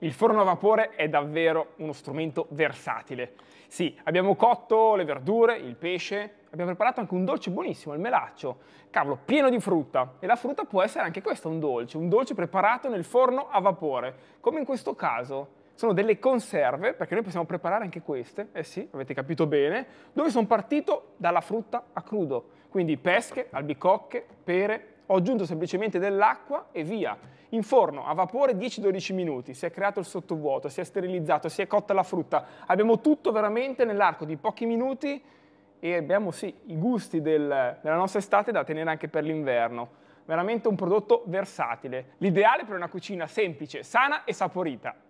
Il forno a vapore è davvero uno strumento versatile. Sì, abbiamo cotto le verdure, il pesce, abbiamo preparato anche un dolce buonissimo, il melaccio. Cavolo, pieno di frutta. E la frutta può essere anche questa un dolce, un dolce preparato nel forno a vapore, come in questo caso. Sono delle conserve, perché noi possiamo preparare anche queste, eh sì, avete capito bene, dove sono partito dalla frutta a crudo. Quindi pesche, albicocche, pere, ho aggiunto semplicemente dell'acqua e via. In forno a vapore 10-12 minuti, si è creato il sottovuoto, si è sterilizzato, si è cotta la frutta, abbiamo tutto veramente nell'arco di pochi minuti e abbiamo sì i gusti del, della nostra estate da tenere anche per l'inverno. Veramente un prodotto versatile, l'ideale per una cucina semplice, sana e saporita.